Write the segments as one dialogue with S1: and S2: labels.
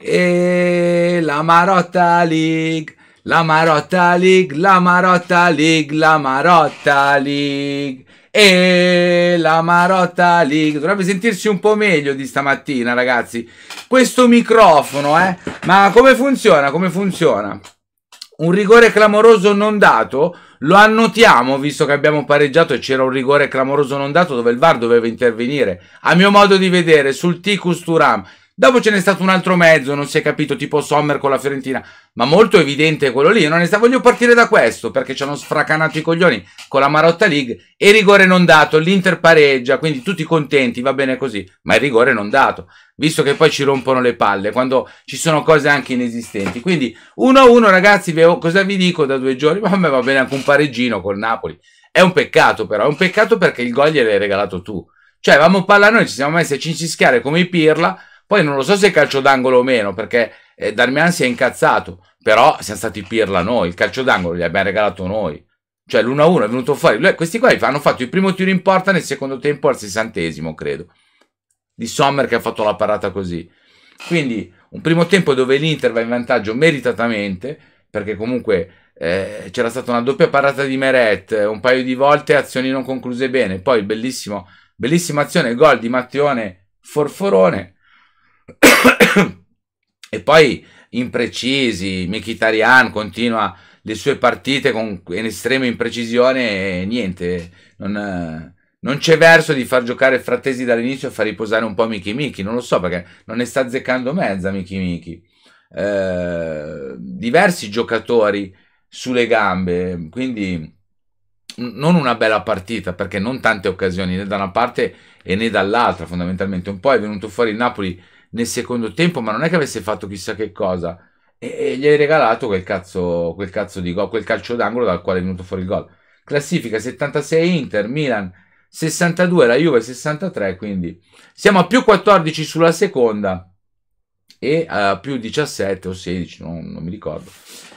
S1: E la Marotta League, la Marotta League, la Marotta League, la Marotta League. E la Marotta League. Dovrebbe sentirci un po' meglio di stamattina, ragazzi. Questo microfono, eh. Ma come funziona? Come funziona? Un rigore clamoroso non dato? Lo annotiamo, visto che abbiamo pareggiato e c'era un rigore clamoroso non dato dove il VAR doveva intervenire. A mio modo di vedere, sul Ticus Turam Dopo ce n'è stato un altro mezzo, non si è capito, tipo Sommer con la Fiorentina, ma molto evidente quello lì. Non ne sta... Voglio partire da questo, perché ci hanno sfracanato i coglioni con la Marotta League e rigore non dato, l'Inter pareggia, quindi tutti contenti, va bene così, ma il rigore non dato, visto che poi ci rompono le palle quando ci sono cose anche inesistenti. Quindi 1-1 ragazzi, cosa vi dico da due giorni? Ma a me va bene anche un pareggino col Napoli. È un peccato però, è un peccato perché il gol gliel'hai regalato tu. Cioè, avevamo palla noi, ci siamo messi a cincischiare come i Pirla, poi non lo so se è calcio d'angolo o meno, perché eh, Darmian si è incazzato, però siamo stati pirla noi, il calcio d'angolo gli abbiamo regalato noi. Cioè l'1-1 è venuto fuori, Lui, questi qua hanno fatto il primo tiro in porta nel secondo tempo al sessantesimo, credo, di Sommer che ha fatto la parata così. Quindi un primo tempo dove l'Inter va in vantaggio meritatamente, perché comunque eh, c'era stata una doppia parata di Meret, un paio di volte azioni non concluse bene, poi bellissima azione, gol di Matteone Forforone, e poi imprecisi, Mkhitaryan continua le sue partite con estrema imprecisione e niente, non, non c'è verso di far giocare Frattesi dall'inizio e far riposare un po' Miki Miki, non lo so perché non ne sta azzeccando mezza Miki Miki. Eh, diversi giocatori sulle gambe, quindi non una bella partita perché non tante occasioni né da una parte e né dall'altra fondamentalmente, un po' è venuto fuori il Napoli nel secondo tempo, ma non è che avesse fatto chissà che cosa. E, e gli hai regalato quel cazzo, quel cazzo di gol, quel calcio d'angolo dal quale è venuto fuori il gol. Classifica 76 Inter, Milan 62, la Juve 63, quindi siamo a più 14 sulla seconda e a più 17 o 16, non, non mi ricordo,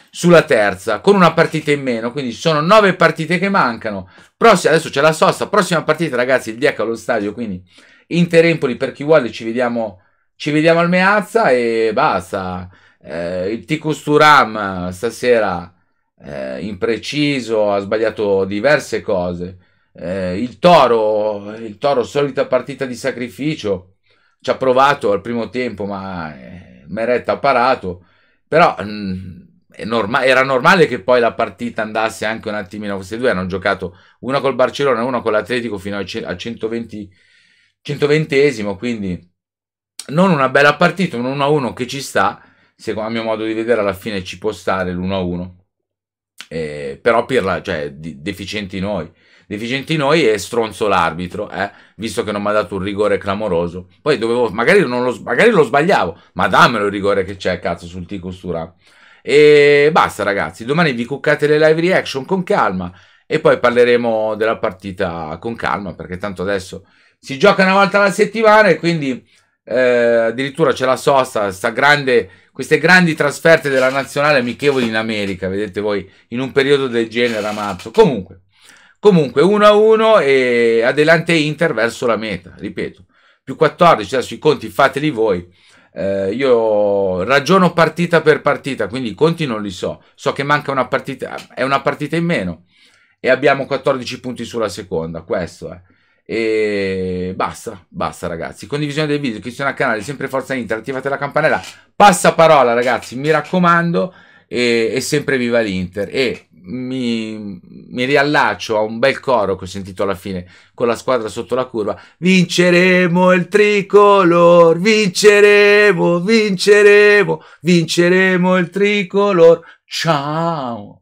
S1: sulla terza, con una partita in meno, quindi sono 9 partite che mancano. Prossima, adesso c'è la sosta, prossima partita ragazzi, il Diac allo stadio, quindi Inter-Empoli per chi vuole, ci vediamo ci vediamo al Meazza e basta. Eh, il Ticus Turam stasera eh, impreciso, ha sbagliato diverse cose. Eh, il Toro, il Toro, solita partita di sacrificio, ci ha provato al primo tempo, ma eh, Meretta ha parato. Però mh, mm, norma era normale che poi la partita andasse anche un attimino. Queste due hanno giocato una col Barcellona e una con l'Atletico fino al 120 120esimo, quindi non una bella partita, un 1-1 che ci sta, secondo, il mio modo di vedere alla fine ci può stare l'1-1, eh, però Pirla, cioè, di, deficienti noi, deficienti noi e stronzo l'arbitro, eh, visto che non mi ha dato un rigore clamoroso, poi dovevo, magari, lo, magari lo, sbagliavo, ma dammelo il rigore che c'è, cazzo, sul Tico Stura. E basta ragazzi, domani vi cuccate le live reaction con calma e poi parleremo della partita con calma perché tanto adesso si gioca una volta alla settimana e quindi eh, addirittura c'è la sosta, grande, queste grandi trasferte della nazionale amichevoli in America, vedete voi, in un periodo del genere a marzo. Comunque, comunque 1-1 e adelante Inter verso la meta, ripeto, più 14, adesso i conti fateli voi. Eh, io ragiono partita per partita, quindi i conti non li so. So che manca una partita, è una partita in meno e abbiamo 14 punti sulla seconda. Questo è. Eh. E basta, basta ragazzi. Condivisione del video, iscrizione al canale, sempre Forza Inter, attivate la campanella. Passa parola ragazzi, mi raccomando. E, e sempre viva l'Inter. E mi, mi, riallaccio a un bel coro che ho sentito alla fine con la squadra sotto la curva. Vinceremo il tricolor, vinceremo, vinceremo, vinceremo il tricolor. Ciao!